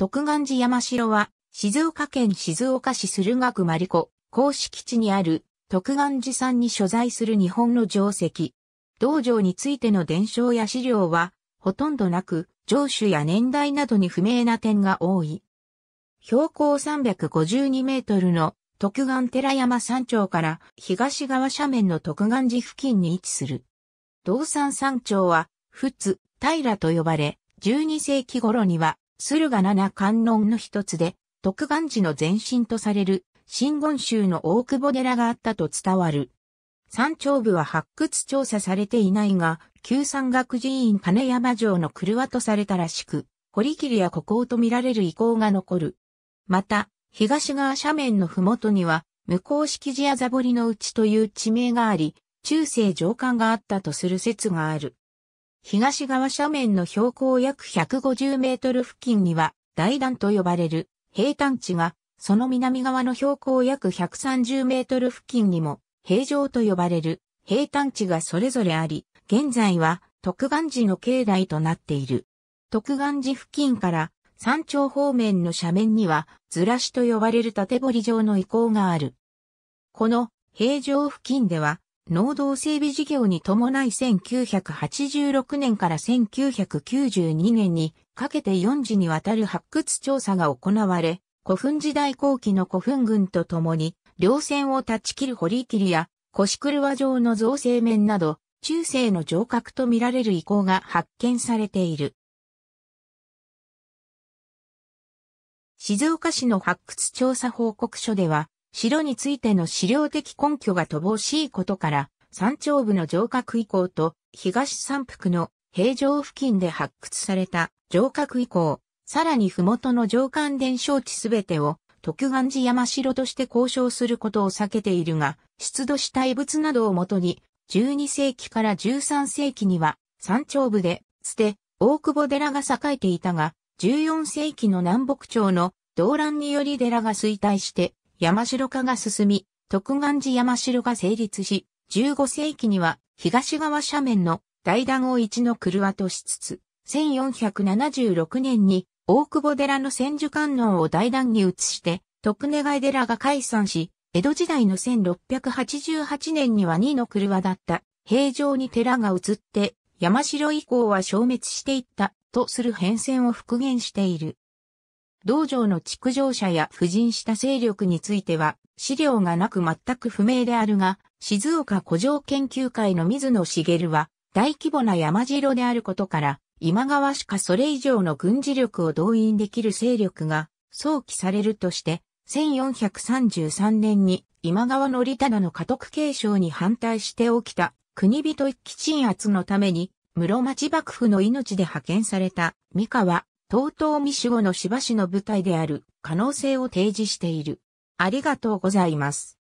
徳願寺山城は、静岡県静岡市駿河区丸子、公式地にある徳願寺山に所在する日本の城跡。道場についての伝承や資料は、ほとんどなく、城主や年代などに不明な点が多い。標高352メートルの徳願寺山山頂から東側斜面の徳願寺付近に位置する。道山山頂は、仏、平と呼ばれ、12世紀頃には駿河七観音の一つで、徳願寺の前身とされる、真言宗の大久保寺があったと伝わる。山頂部は発掘調査されていないが、旧山岳寺院金山城の車とされたらしく、堀切や古港と見られる遺構が残る。また、東側斜面の麓には、向こう式寺やザボリの内という地名があり、中世上官があったとする説がある。東側斜面の標高約150メートル付近には、大段と呼ばれる平坦地が、その南側の標高約130メートル付近にも、平城と呼ばれる平坦地がそれぞれあり、現在は徳願寺の境内となっている。徳願寺付近から山頂方面の斜面には、ずらしと呼ばれる縦堀状の遺構がある。この平城付近では、農道整備事業に伴い1986年から1992年にかけて4時にわたる発掘調査が行われ、古墳時代後期の古墳群とともに、稜線を断ち切る堀切や、腰車状の造成面など、中世の城郭と見られる遺構が発見されている。静岡市の発掘調査報告書では、城についての資料的根拠が乏しいことから、山頂部の城郭遺構と東山腹の平城付近で発掘された城郭遺構、さらに麓の城関伝承地すべてを徳願寺山城として交渉することを避けているが、出土した遺物などをもとに、12世紀から13世紀には山頂部で捨て、大久保寺が栄えていたが、14世紀の南北朝の動乱により寺が衰退して、山城化が進み、徳願寺山城が成立し、15世紀には東側斜面の大団を一の車としつつ、1476年に大久保寺の千手観音を大団に移して、徳願寺が解散し、江戸時代の1688年には二の車だった平城に寺が移って、山城以降は消滅していったとする変遷を復元している。道場の築城者や婦人した勢力については、資料がなく全く不明であるが、静岡古城研究会の水野茂は、大規模な山城であることから、今川しかそれ以上の軍事力を動員できる勢力が想起されるとして、1433年に今川の利忠の家督継承に反対して起きた国人一揆鎮圧のために室町幕府の命で派遣された三河とうとう未守護のしばしの舞台である可能性を提示している。ありがとうございます。